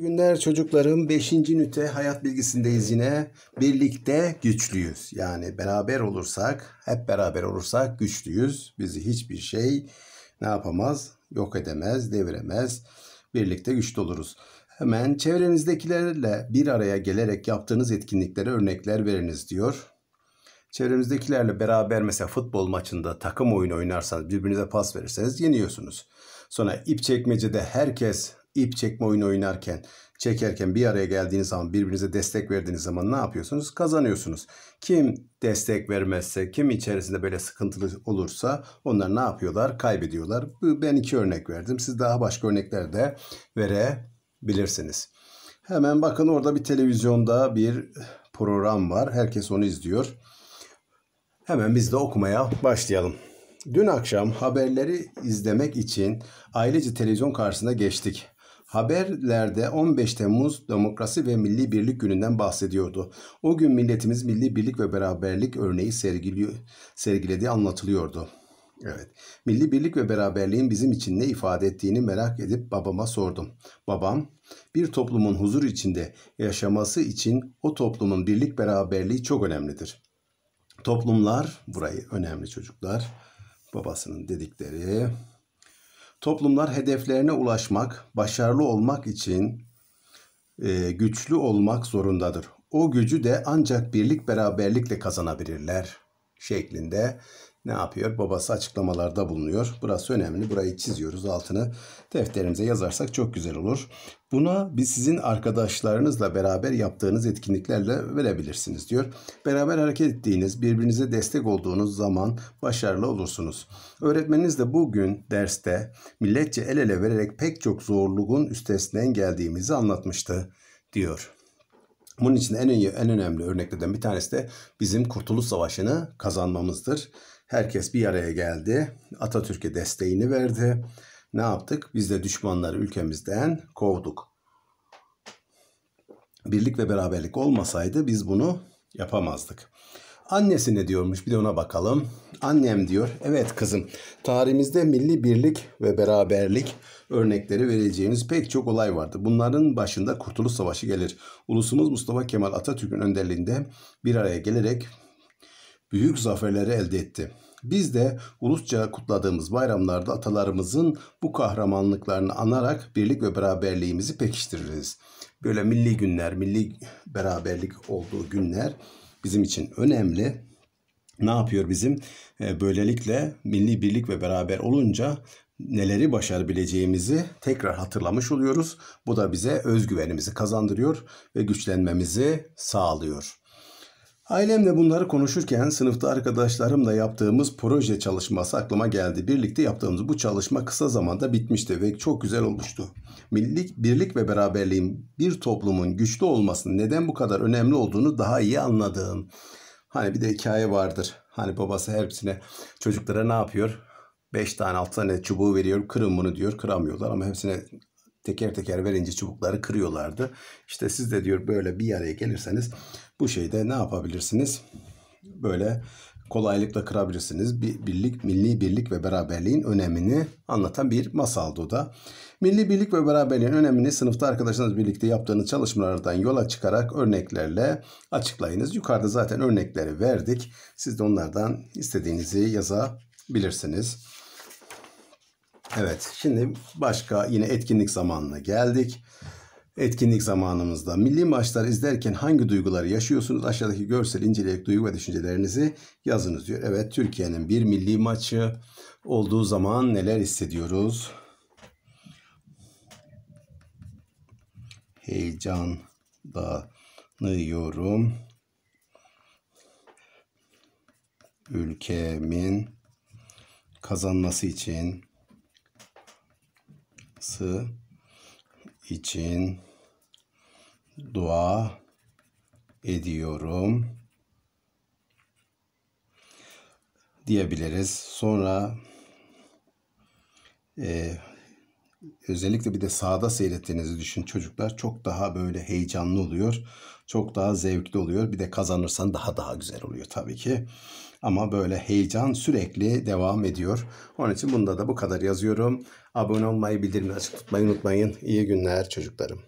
günler çocuklarım. 5. nüte hayat bilgisindeyiz yine. Birlikte güçlüyüz. Yani beraber olursak, hep beraber olursak güçlüyüz. Bizi hiçbir şey ne yapamaz? Yok edemez, deviremez. Birlikte güçlü oluruz. Hemen çevrenizdekilerle bir araya gelerek yaptığınız etkinliklere örnekler veriniz diyor. Çevremizdekilerle beraber mesela futbol maçında takım oyunu oynarsanız birbirinize pas verirseniz yeniyorsunuz. Sonra ip çekmecede herkes ip çekme oyunu oynarken, çekerken bir araya geldiğiniz zaman birbirinize destek verdiğiniz zaman ne yapıyorsunuz? Kazanıyorsunuz. Kim destek vermezse, kim içerisinde böyle sıkıntılı olursa onlar ne yapıyorlar? Kaybediyorlar. Ben iki örnek verdim. Siz daha başka örnekler de verebilirsiniz. Hemen bakın orada bir televizyonda bir program var. Herkes onu izliyor. Hemen biz de okumaya başlayalım. Dün akşam haberleri izlemek için ailece televizyon karşısında geçtik. Haberlerde 15 Temmuz Demokrasi ve Milli Birlik Günü'nden bahsediyordu. O gün milletimiz milli birlik ve beraberlik örneği sergilediği anlatılıyordu. Evet. Milli birlik ve beraberliğin bizim için ne ifade ettiğini merak edip babama sordum. Babam, bir toplumun huzur içinde yaşaması için o toplumun birlik beraberliği çok önemlidir. Toplumlar, burayı önemli çocuklar, babasının dedikleri Toplumlar hedeflerine ulaşmak, başarılı olmak için e, güçlü olmak zorundadır. O gücü de ancak birlik beraberlikle kazanabilirler şeklinde ne yapıyor? Babası açıklamalarda bulunuyor. Burası önemli. Burayı çiziyoruz. Altını defterimize yazarsak çok güzel olur. Buna biz sizin arkadaşlarınızla beraber yaptığınız etkinliklerle verebilirsiniz diyor. Beraber hareket ettiğiniz, birbirinize destek olduğunuz zaman başarılı olursunuz. Öğretmeniniz de bugün derste milletçe el ele vererek pek çok zorluğun üstesinden geldiğimizi anlatmıştı diyor. Bunun için en, en önemli örneklerden bir tanesi de bizim Kurtuluş Savaşı'nı kazanmamızdır. Herkes bir araya geldi. Atatürk'e desteğini verdi. Ne yaptık? Biz de düşmanları ülkemizden kovduk. Birlik ve beraberlik olmasaydı biz bunu yapamazdık. Annesi ne diyormuş bir de ona bakalım. Annem diyor evet kızım tarihimizde milli birlik ve beraberlik örnekleri vereceğimiz pek çok olay vardı. Bunların başında Kurtuluş Savaşı gelir. Ulusumuz Mustafa Kemal Atatürk'ün önderliğinde bir araya gelerek büyük zaferleri elde etti. Biz de ulusça kutladığımız bayramlarda atalarımızın bu kahramanlıklarını anarak birlik ve beraberliğimizi pekiştiririz. Böyle milli günler, milli beraberlik olduğu günler bizim için önemli. Ne yapıyor bizim? Ee, böylelikle milli birlik ve beraber olunca neleri başarabileceğimizi tekrar hatırlamış oluyoruz. Bu da bize özgüvenimizi kazandırıyor ve güçlenmemizi sağlıyor. Ailemle bunları konuşurken sınıfta arkadaşlarımla yaptığımız proje çalışması aklıma geldi. Birlikte yaptığımız bu çalışma kısa zamanda bitmişti ve çok güzel olmuştu. Millik, birlik ve beraberliğin bir toplumun güçlü olmasının neden bu kadar önemli olduğunu daha iyi anladığım. Hani bir de hikaye vardır. Hani babası hepsine çocuklara ne yapıyor? 5 tane 6 tane çubuğu veriyor. Kırın bunu diyor. Kıramıyorlar ama hepsine teker teker verince çubukları kırıyorlardı. İşte siz de diyor böyle bir araya gelirseniz bu şeyde ne yapabilirsiniz? Böyle kolaylıkla kırabilirsiniz. Bir birlik, milli birlik ve beraberliğin önemini anlatan bir masaldı o da. Milli birlik ve beraberliğin önemini sınıfta arkadaşlarınız birlikte yaptığınız çalışmalardan yola çıkarak örneklerle açıklayınız. Yukarıda zaten örnekleri verdik. Siz de onlardan istediğinizi yazabilirsiniz. Evet, şimdi başka yine etkinlik zamanına geldik. Etkinlik zamanımızda milli maçlar izlerken hangi duyguları yaşıyorsunuz? Aşağıdaki görsel inceleyerek duygu ve düşüncelerinizi yazınız diyor. Evet Türkiye'nin bir milli maçı olduğu zaman neler hissediyoruz? Heyecanlanıyorum. Ülkemin kazanması için sı için dua ediyorum diyebiliriz. Sonra e, özellikle bir de sağda seyrettiğinizi düşün çocuklar çok daha böyle heyecanlı oluyor. Çok daha zevkli oluyor. Bir de kazanırsan daha daha güzel oluyor tabii ki. Ama böyle heyecan sürekli devam ediyor. Onun için bunda da bu kadar yazıyorum. Abone olmayı, bildirimleri açık tutmayı unutmayın. İyi günler çocuklarım.